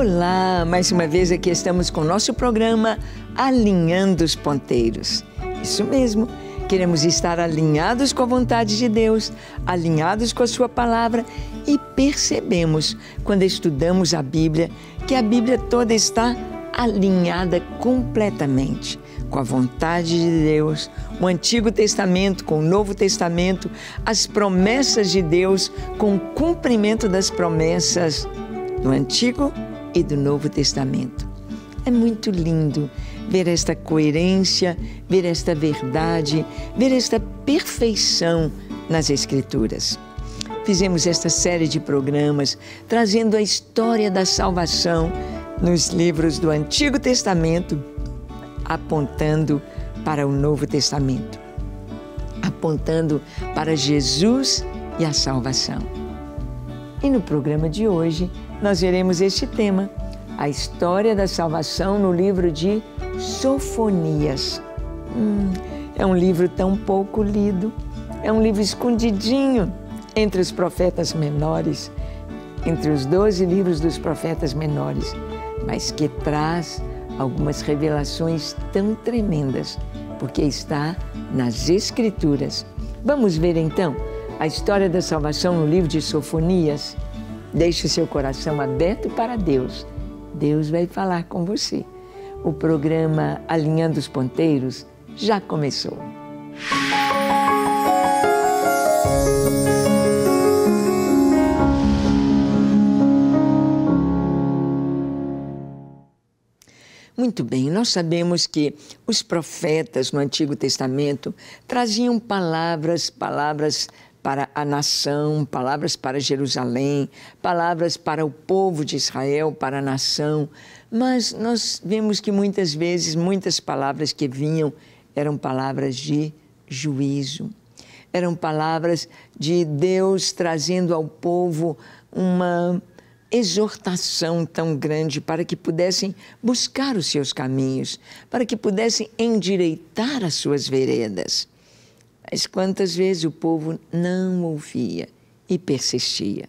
Olá, mais uma vez aqui estamos com o nosso programa Alinhando os Ponteiros. Isso mesmo, queremos estar alinhados com a vontade de Deus, alinhados com a Sua palavra e percebemos, quando estudamos a Bíblia, que a Bíblia toda está alinhada completamente com a vontade de Deus, o Antigo Testamento com o Novo Testamento, as promessas de Deus com o cumprimento das promessas do Antigo Testamento e do Novo Testamento. É muito lindo ver esta coerência, ver esta verdade, ver esta perfeição nas Escrituras. Fizemos esta série de programas trazendo a história da salvação nos livros do Antigo Testamento, apontando para o Novo Testamento, apontando para Jesus e a salvação. E no programa de hoje, nós veremos este tema, a história da salvação, no livro de Sofonias. Hum, é um livro tão pouco lido, é um livro escondidinho entre os profetas menores, entre os doze livros dos profetas menores, mas que traz algumas revelações tão tremendas, porque está nas Escrituras. Vamos ver então a história da salvação no livro de Sofonias. Deixe seu coração aberto para Deus. Deus vai falar com você. O programa Alinhando os Ponteiros já começou. Muito bem, nós sabemos que os profetas no Antigo Testamento traziam palavras, palavras para a nação, palavras para Jerusalém, palavras para o povo de Israel, para a nação. Mas nós vemos que muitas vezes, muitas palavras que vinham eram palavras de juízo, eram palavras de Deus trazendo ao povo uma exortação tão grande para que pudessem buscar os seus caminhos, para que pudessem endireitar as suas veredas. Mas quantas vezes o povo não ouvia e persistia.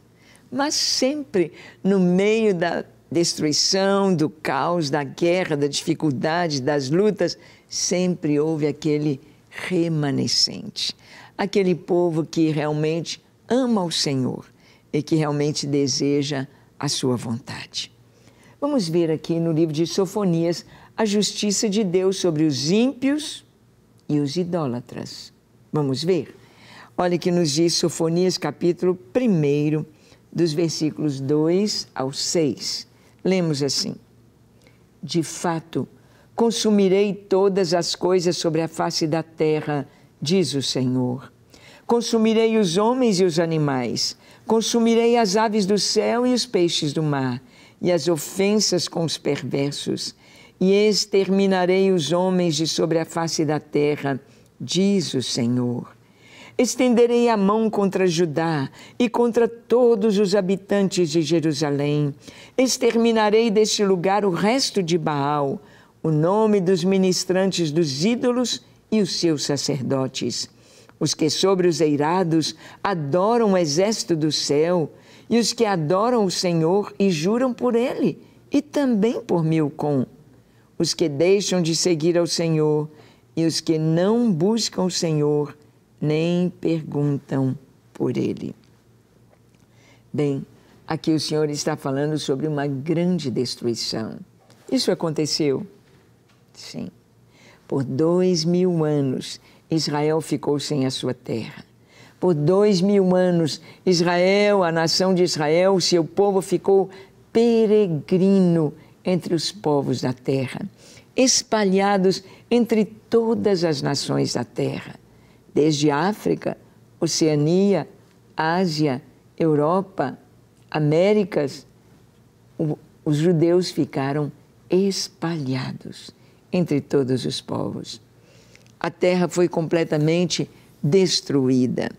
Mas sempre no meio da destruição, do caos, da guerra, da dificuldade, das lutas, sempre houve aquele remanescente, aquele povo que realmente ama o Senhor e que realmente deseja a sua vontade. Vamos ver aqui no livro de Sofonias a justiça de Deus sobre os ímpios e os idólatras. Vamos ver? Olha que nos diz Sofonias, capítulo 1, dos versículos 2 ao 6. Lemos assim: De fato, consumirei todas as coisas sobre a face da terra, diz o Senhor. Consumirei os homens e os animais, consumirei as aves do céu e os peixes do mar, e as ofensas com os perversos, e exterminarei os homens de sobre a face da terra diz o Senhor. Estenderei a mão contra Judá e contra todos os habitantes de Jerusalém. Exterminarei deste lugar o resto de Baal, o nome dos ministrantes dos ídolos e os seus sacerdotes. Os que sobre os eirados adoram o exército do céu, e os que adoram o Senhor e juram por ele, e também por Milcom. Os que deixam de seguir ao Senhor e os que não buscam o Senhor nem perguntam por ele. Bem, aqui o Senhor está falando sobre uma grande destruição. Isso aconteceu? Sim. Por dois mil anos, Israel ficou sem a sua terra. Por dois mil anos, Israel, a nação de Israel, seu povo ficou peregrino entre os povos da terra espalhados entre todas as nações da Terra, desde África, Oceania, Ásia, Europa, Américas, o, os judeus ficaram espalhados entre todos os povos. A terra foi completamente destruída.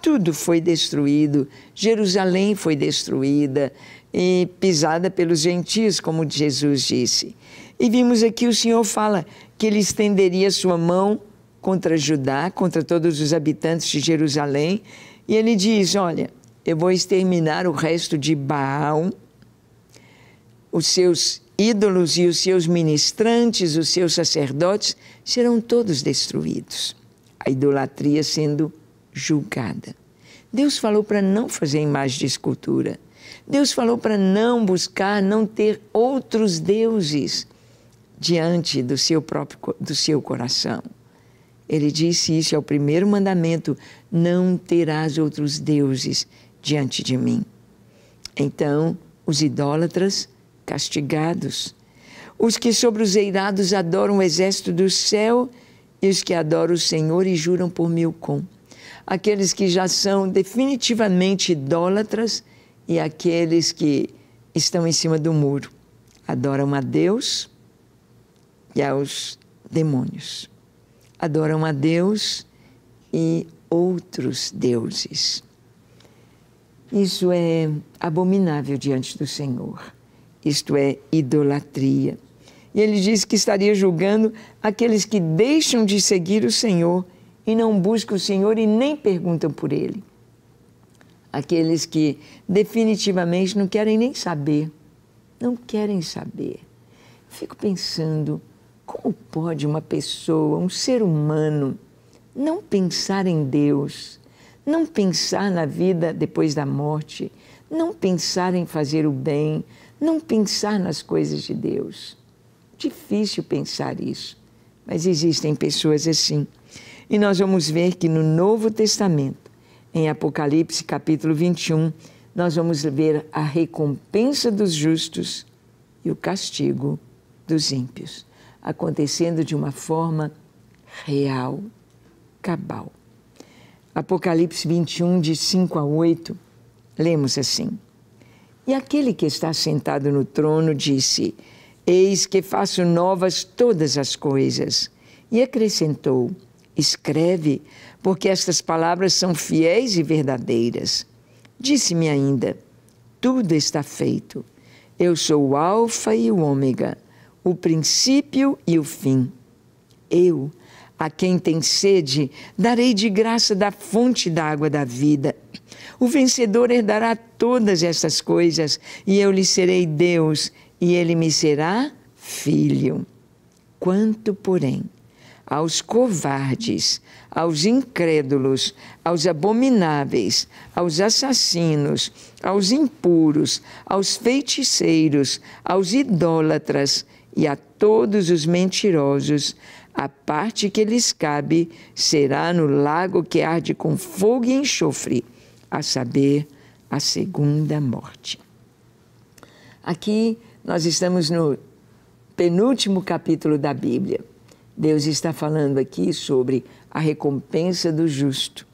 Tudo foi destruído, Jerusalém foi destruída e pisada pelos gentios, como Jesus disse. E vimos aqui o Senhor fala que ele estenderia sua mão contra Judá, contra todos os habitantes de Jerusalém, e ele diz: Olha, eu vou exterminar o resto de Baal, os seus ídolos e os seus ministrantes, os seus sacerdotes, serão todos destruídos, a idolatria sendo julgada. Deus falou para não fazer imagem de escultura. Deus falou para não buscar, não ter outros deuses diante do seu próprio do seu coração. Ele disse isso é o primeiro mandamento: não terás outros deuses diante de mim. Então, os idólatras castigados, os que sobre os eirados adoram o exército do céu e os que adoram o Senhor e juram por Milcom, aqueles que já são definitivamente idólatras e aqueles que estão em cima do muro, adoram a Deus e aos demônios. Adoram a Deus e outros deuses. Isso é abominável diante do Senhor. Isto é idolatria. E ele diz que estaria julgando aqueles que deixam de seguir o Senhor e não buscam o Senhor e nem perguntam por ele. Aqueles que definitivamente não querem nem saber. Não querem saber. Fico pensando como pode uma pessoa, um ser humano, não pensar em Deus, não pensar na vida depois da morte, não pensar em fazer o bem, não pensar nas coisas de Deus? Difícil pensar isso, mas existem pessoas assim. E nós vamos ver que no Novo Testamento, em Apocalipse capítulo 21, nós vamos ver a recompensa dos justos e o castigo dos ímpios acontecendo de uma forma real, cabal. Apocalipse 21, de 5 a 8, lemos assim: E aquele que está sentado no trono disse: Eis que faço novas todas as coisas. E acrescentou: Escreve, porque estas palavras são fiéis e verdadeiras. Disse-me ainda: Tudo está feito. Eu sou o Alfa e o Ômega, o princípio e o fim. Eu, a quem tem sede, darei de graça da fonte da água da vida. O vencedor herdará todas estas coisas, e eu lhe serei Deus, e ele me será filho. Quanto, porém, aos covardes, aos incrédulos, aos abomináveis, aos assassinos, aos impuros, aos feiticeiros, aos idólatras e a todos os mentirosos, a parte que lhes cabe será no lago que arde com fogo e enxofre, a saber, a segunda morte. Aqui nós estamos no penúltimo capítulo da Bíblia. Deus está falando aqui sobre a recompensa do justo,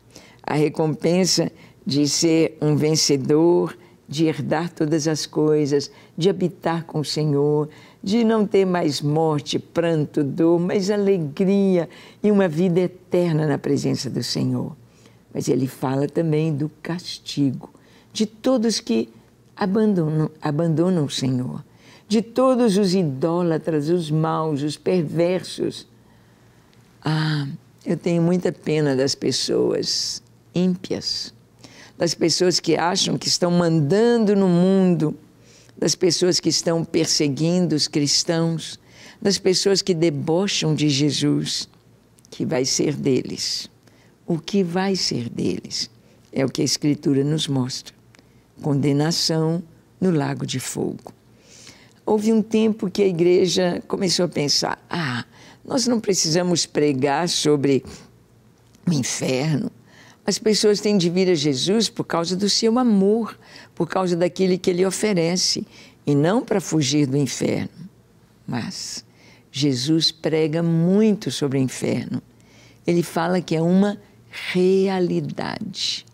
a recompensa de ser um vencedor, de herdar todas as coisas, de habitar com o Senhor, de não ter mais morte, pranto, dor, mas alegria e uma vida eterna na presença do Senhor. Mas ele fala também do castigo de todos que abandonam, abandonam o Senhor, de todos os idólatras, os maus, os perversos. Ah, eu tenho muita pena das pessoas ímpias, das pessoas que acham que estão mandando no mundo das pessoas que estão perseguindo os cristãos, das pessoas que debocham de Jesus, que vai ser deles. O que vai ser deles? É o que a Escritura nos mostra. Condenação no lago de fogo. Houve um tempo que a igreja começou a pensar: ah, nós não precisamos pregar sobre o inferno, as pessoas têm de vir a Jesus por causa do seu amor, por causa daquilo que ele oferece, e não para fugir do inferno. Mas Jesus prega muito sobre o inferno. Ele fala que é uma realidade.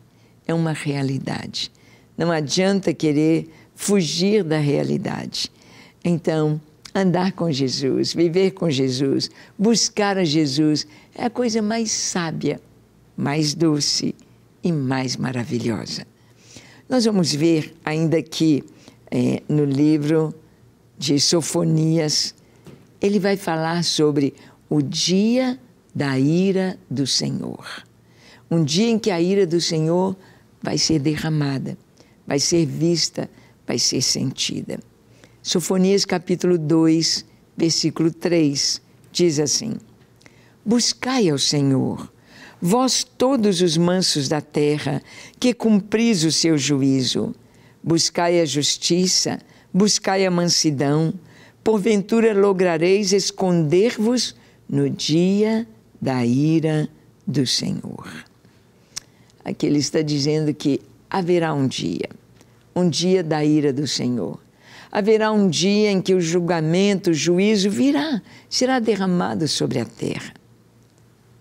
É uma realidade. Não adianta querer fugir da realidade. Então, andar com Jesus, viver com Jesus, buscar a Jesus é a coisa mais sábia mais doce e mais maravilhosa. Nós vamos ver, ainda que é, no livro de Sofonias, ele vai falar sobre o dia da ira do Senhor. Um dia em que a ira do Senhor vai ser derramada, vai ser vista, vai ser sentida. Sofonias capítulo 2, versículo 3 diz assim: Buscai ao Senhor vós todos os mansos da terra, que cumpris o seu juízo. Buscai a justiça, buscai a mansidão, porventura lograreis esconder-vos no dia da ira do Senhor. Aqui ele está dizendo que haverá um dia, um dia da ira do Senhor. Haverá um dia em que o julgamento, o juízo virá, será derramado sobre a terra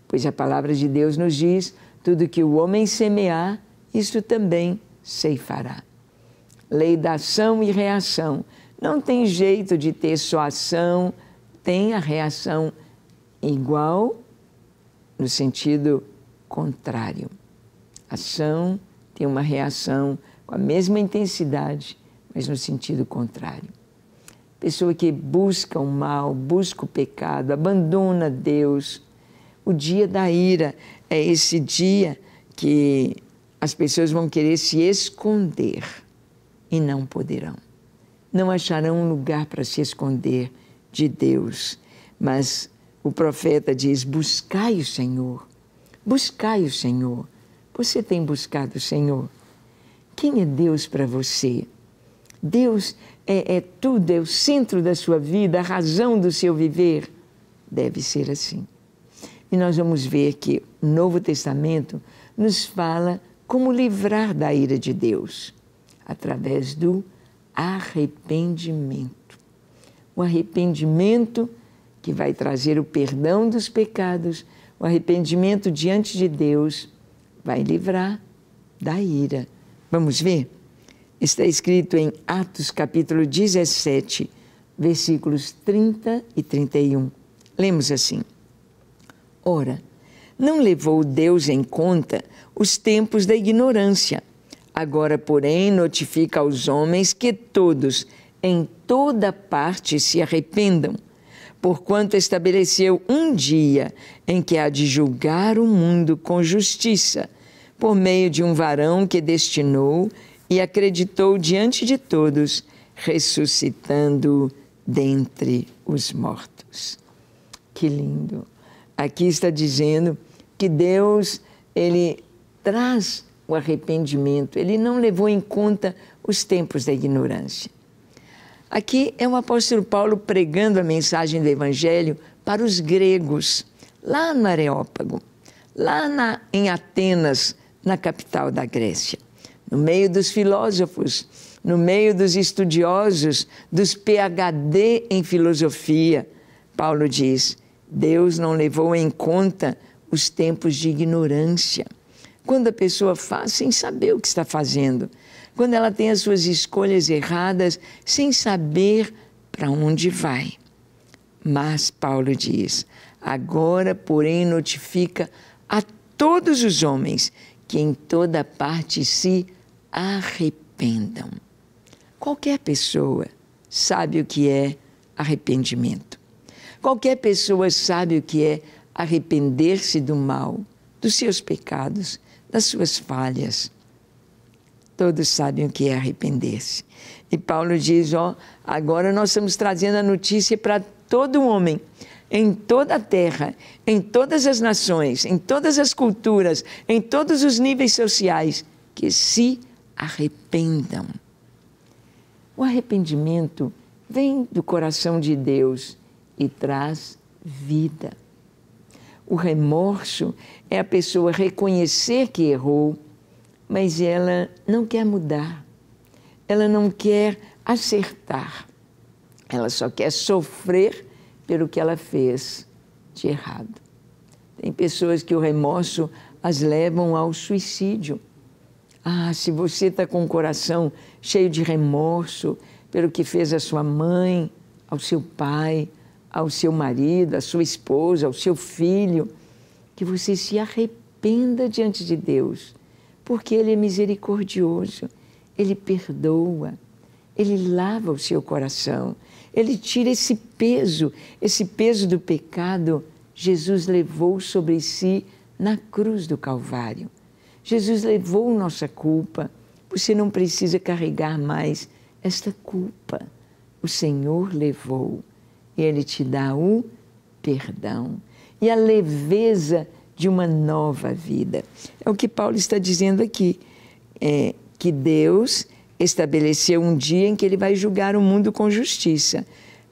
pois a palavra de Deus nos diz: tudo que o homem semear, isso também ceifará. Lei da ação e reação. Não tem jeito de ter só ação, tem a reação igual no sentido contrário. Ação tem uma reação com a mesma intensidade, mas no sentido contrário. Pessoa que busca o mal, busca o pecado, abandona Deus, o dia da ira é esse dia que as pessoas vão querer se esconder e não poderão. Não acharão um lugar para se esconder de Deus. Mas o profeta diz: buscai o Senhor, buscai o Senhor. Você tem buscado o Senhor? Quem é Deus para você? Deus é, é tudo, é o centro da sua vida, a razão do seu viver. Deve ser assim. E nós vamos ver que o Novo Testamento nos fala como livrar da ira de Deus através do arrependimento. O arrependimento que vai trazer o perdão dos pecados, o arrependimento diante de Deus vai livrar da ira. Vamos ver? Está escrito em Atos capítulo 17, versículos 30 e 31. Lemos assim: Ora, não levou Deus em conta os tempos da ignorância. Agora, porém, notifica aos homens que todos, em toda parte, se arrependam, porquanto estabeleceu um dia em que há de julgar o mundo com justiça, por meio de um varão que destinou e acreditou diante de todos, ressuscitando dentre os mortos. Que lindo! aqui está dizendo que Deus ele traz o arrependimento, ele não levou em conta os tempos da ignorância. Aqui é o apóstolo Paulo pregando a mensagem do evangelho para os gregos, lá no Areópago, lá na, em Atenas, na capital da Grécia, no meio dos filósofos, no meio dos estudiosos, dos PhD em filosofia. Paulo diz: Deus não levou em conta os tempos de ignorância. Quando a pessoa faz sem saber o que está fazendo, quando ela tem as suas escolhas erradas sem saber para onde vai. Mas Paulo diz: agora, porém, notifica a todos os homens que em toda parte se arrependam. Qualquer pessoa sabe o que é arrependimento. Qualquer pessoa sabe o que é arrepender-se do mal, dos seus pecados, das suas falhas. Todos sabem o que é arrepender-se. E Paulo diz: Ó, agora nós estamos trazendo a notícia para todo homem, em toda a terra, em todas as nações, em todas as culturas, em todos os níveis sociais, que se arrependam. O arrependimento vem do coração de Deus e traz vida. O remorso é a pessoa reconhecer que errou, mas ela não quer mudar, ela não quer acertar, ela só quer sofrer pelo que ela fez de errado. Tem pessoas que o remorso as levam ao suicídio. Ah, se você está com o coração cheio de remorso pelo que fez a sua mãe, ao seu pai, ao seu marido, à sua esposa, ao seu filho, que você se arrependa diante de Deus, porque Ele é misericordioso, Ele perdoa, Ele lava o seu coração, Ele tira esse peso, esse peso do pecado, Jesus levou sobre si na cruz do Calvário. Jesus levou nossa culpa. Você não precisa carregar mais esta culpa. O Senhor levou e Ele te dá o perdão e a leveza de uma nova vida. É o que Paulo está dizendo aqui, é, que Deus estabeleceu um dia em que Ele vai julgar o mundo com justiça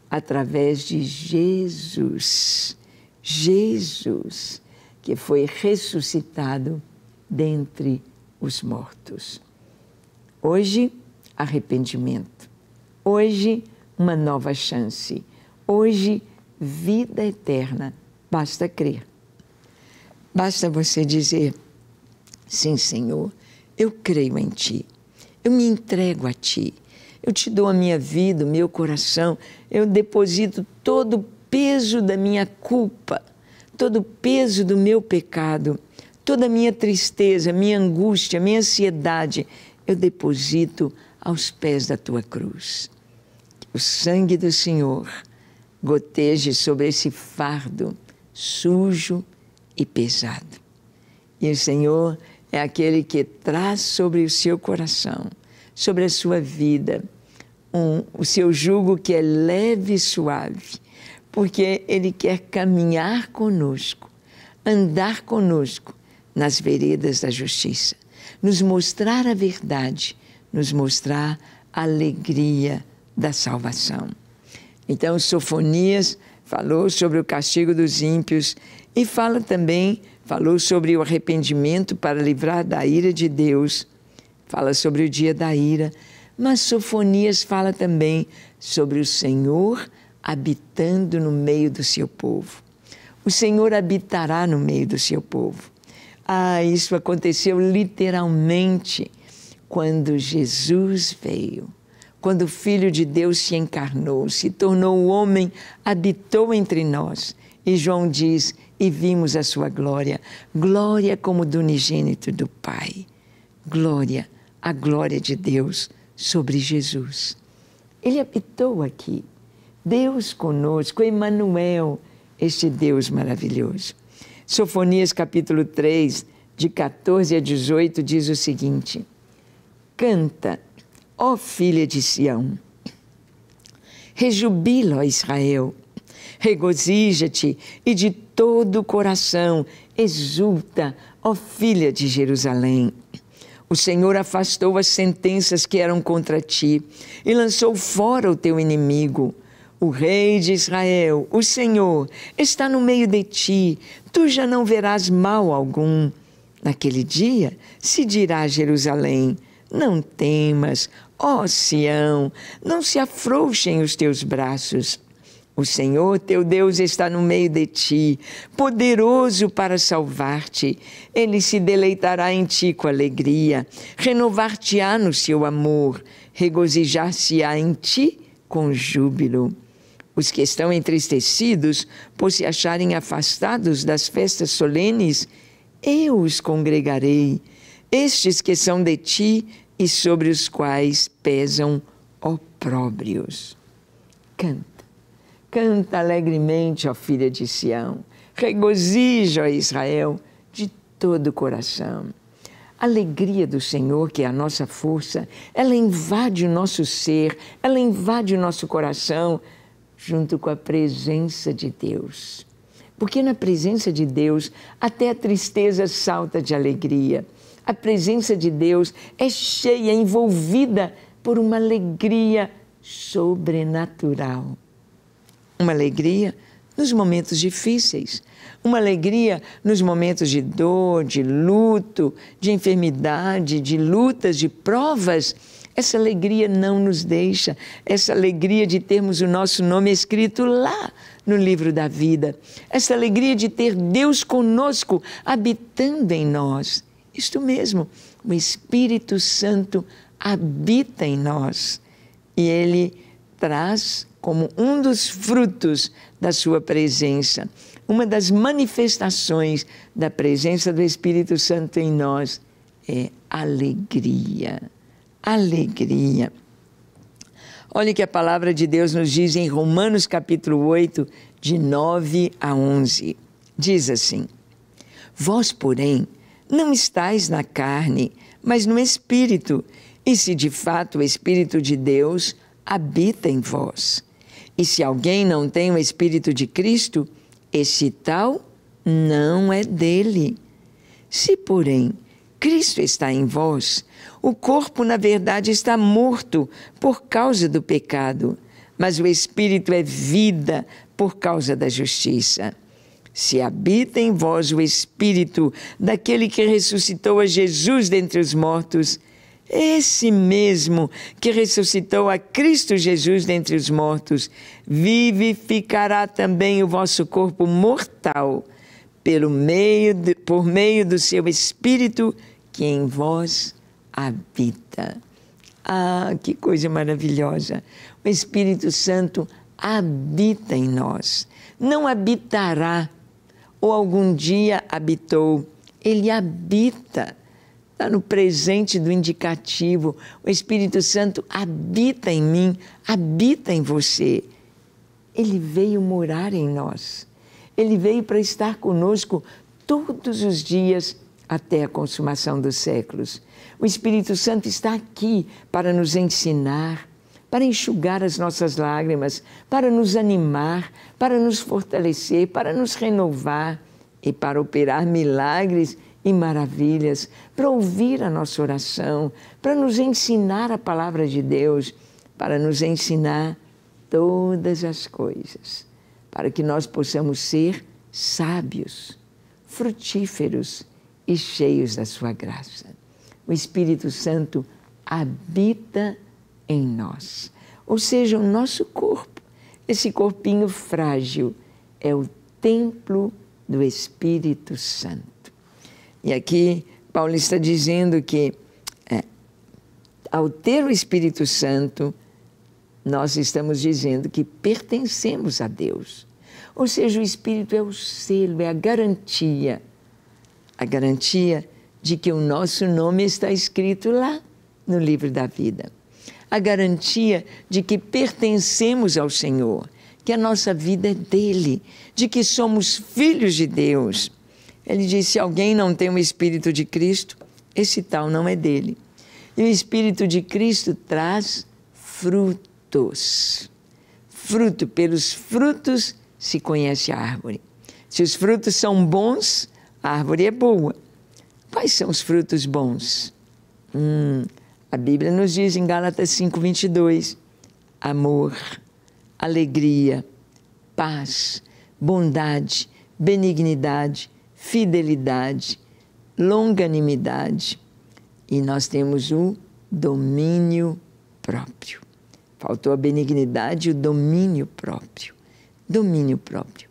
através de Jesus, Jesus, que foi ressuscitado dentre os mortos. Hoje, arrependimento. Hoje, uma nova chance. Hoje, vida eterna. Basta crer. Basta você dizer: Sim, Senhor, eu creio em Ti. Eu me entrego a Ti. Eu te dou a minha vida, o meu coração. Eu deposito todo o peso da minha culpa, todo o peso do meu pecado, toda a minha tristeza, minha angústia, minha ansiedade. Eu deposito aos pés da tua cruz. O sangue do Senhor goteje sobre esse fardo sujo e pesado. E o Senhor é aquele que traz sobre o seu coração, sobre a sua vida, um, o seu jugo que é leve e suave, porque Ele quer caminhar conosco, andar conosco nas veredas da justiça, nos mostrar a verdade, nos mostrar a alegria da salvação. Então, Sofonias falou sobre o castigo dos ímpios e fala também, falou sobre o arrependimento para livrar da ira de Deus, fala sobre o dia da ira, mas Sofonias fala também sobre o Senhor habitando no meio do seu povo. O Senhor habitará no meio do seu povo. Ah, isso aconteceu literalmente quando Jesus veio quando o Filho de Deus se encarnou, se tornou homem, habitou entre nós. E João diz: E vimos a sua glória, glória como do unigênito do Pai. Glória, a glória de Deus sobre Jesus. Ele habitou aqui. Deus conosco, Emmanuel, este Deus maravilhoso. Sofonias capítulo 3, de 14 a 18, diz o seguinte: Canta Ó filha de Sião, rejubila, ó Israel, regozija-te e de todo o coração exulta, ó filha de Jerusalém. O Senhor afastou as sentenças que eram contra ti e lançou fora o teu inimigo. O Rei de Israel, o Senhor, está no meio de ti, tu já não verás mal algum. Naquele dia se dirá a Jerusalém: Não temas, Ó oh, Sião, não se afrouxem os teus braços. O Senhor teu Deus está no meio de ti, poderoso para salvar-te. Ele se deleitará em ti com alegria, renovar-te-á no seu amor, regozijar-se-á em ti com júbilo. Os que estão entristecidos por se acharem afastados das festas solenes, eu os congregarei. Estes que são de ti e sobre os quais pesam opróbrios. Canta, canta alegremente, ó filha de Sião, regozija, ó Israel, de todo o coração. A alegria do Senhor, que é a nossa força, ela invade o nosso ser, ela invade o nosso coração, junto com a presença de Deus. Porque na presença de Deus, até a tristeza salta de alegria. A presença de Deus é cheia, é envolvida por uma alegria sobrenatural. Uma alegria nos momentos difíceis, uma alegria nos momentos de dor, de luto, de enfermidade, de lutas, de provas. Essa alegria não nos deixa, essa alegria de termos o nosso nome escrito lá no livro da vida, essa alegria de ter Deus conosco, habitando em nós. Isto mesmo, o Espírito Santo habita em nós e ele traz como um dos frutos da sua presença, uma das manifestações da presença do Espírito Santo em nós é alegria. Alegria. Olha que a palavra de Deus nos diz em Romanos capítulo 8, de 9 a 11. Diz assim: Vós, porém, não estais na carne, mas no espírito, e se de fato o espírito de Deus habita em vós. E se alguém não tem o espírito de Cristo, esse tal não é dele. Se, porém, Cristo está em vós, o corpo, na verdade, está morto por causa do pecado, mas o espírito é vida por causa da justiça. Se habita em vós o Espírito daquele que ressuscitou a Jesus dentre os mortos, esse mesmo que ressuscitou a Cristo Jesus dentre os mortos, vivificará também o vosso corpo mortal pelo meio de, por meio do seu Espírito que em vós habita. Ah, que coisa maravilhosa! O Espírito Santo habita em nós, não habitará ou algum dia habitou. Ele habita, está no presente do indicativo. O Espírito Santo habita em mim, habita em você. Ele veio morar em nós. Ele veio para estar conosco todos os dias até a consumação dos séculos. O Espírito Santo está aqui para nos ensinar, para enxugar as nossas lágrimas, para nos animar, para nos fortalecer, para nos renovar e para operar milagres e maravilhas, para ouvir a nossa oração, para nos ensinar a palavra de Deus, para nos ensinar todas as coisas, para que nós possamos ser sábios, frutíferos e cheios da sua graça. O Espírito Santo habita em nós. Ou seja, o nosso corpo, esse corpinho frágil, é o templo do Espírito Santo. E aqui Paulo está dizendo que, é, ao ter o Espírito Santo, nós estamos dizendo que pertencemos a Deus. Ou seja, o Espírito é o selo, é a garantia, a garantia de que o nosso nome está escrito lá no livro da vida a garantia de que pertencemos ao Senhor, que a nossa vida é dele, de que somos filhos de Deus. Ele diz: se alguém não tem o Espírito de Cristo, esse tal não é dele. E o Espírito de Cristo traz frutos. Fruto, pelos frutos se conhece a árvore. Se os frutos são bons, a árvore é boa. Quais são os frutos bons? Hum, a Bíblia nos diz em Gálatas 5:22: amor, alegria, paz, bondade, benignidade, fidelidade, longanimidade. E nós temos o domínio próprio. Faltou a benignidade e o domínio próprio. Domínio próprio.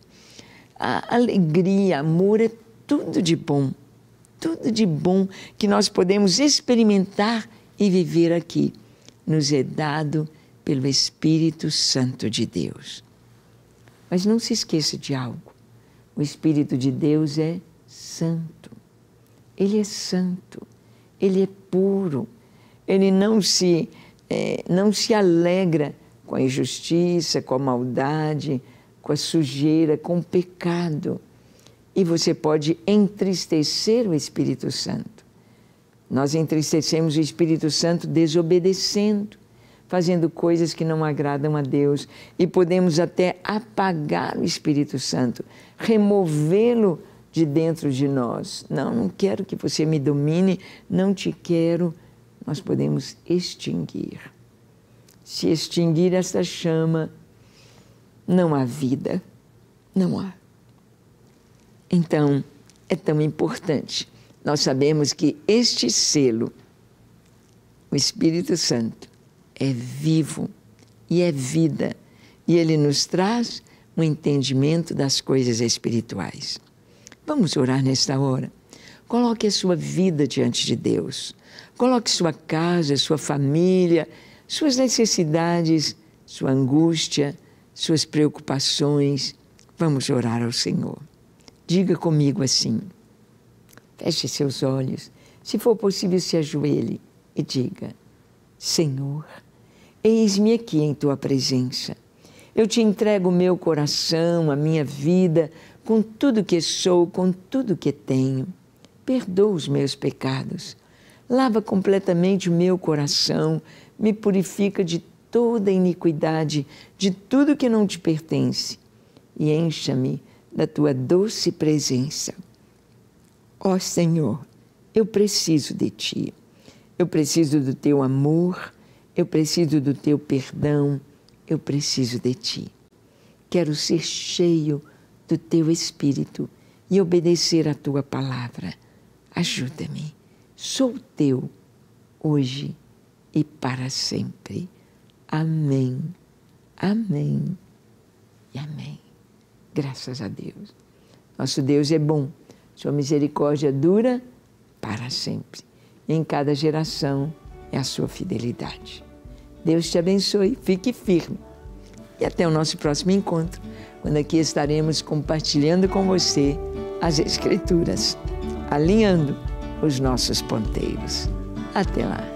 A alegria, amor é tudo de bom, tudo de bom que nós podemos experimentar e viver aqui, nos é dado pelo Espírito Santo de Deus. Mas não se esqueça de algo: o Espírito de Deus é santo. Ele é santo, ele é puro, ele não se, é, não se alegra com a injustiça, com a maldade, com a sujeira, com o pecado. E você pode entristecer o Espírito Santo. Nós entristecemos o Espírito Santo desobedecendo, fazendo coisas que não agradam a Deus e podemos até apagar o Espírito Santo, removê-lo de dentro de nós. Não, não quero que você me domine, não te quero. Nós podemos extinguir. Se extinguir esta chama, não há vida, não há. Então, é tão importante nós sabemos que este selo, o Espírito Santo, é vivo e é vida, e ele nos traz um entendimento das coisas espirituais. Vamos orar nesta hora. Coloque a sua vida diante de Deus. Coloque sua casa, sua família, suas necessidades, sua angústia, suas preocupações. Vamos orar ao Senhor. Diga comigo assim: Feche seus olhos, se for possível, se ajoelhe e diga: Senhor, eis-me aqui em tua presença. Eu te entrego o meu coração, a minha vida, com tudo que sou, com tudo que tenho. Perdoa os meus pecados. Lava completamente o meu coração, me purifica de toda iniquidade, de tudo que não te pertence, e encha-me da tua doce presença. Ó oh, Senhor, eu preciso de Ti, eu preciso do Teu amor, eu preciso do Teu perdão, eu preciso de Ti. Quero ser cheio do Teu Espírito e obedecer à Tua palavra. Ajuda-me, sou Teu, hoje e para sempre. Amém, amém e amém. Graças a Deus. Nosso Deus é bom sua misericórdia dura para sempre. Em cada geração é a sua fidelidade. Deus te abençoe, fique firme. E até o nosso próximo encontro, quando aqui estaremos compartilhando com você as Escrituras, alinhando os nossos ponteiros. Até lá!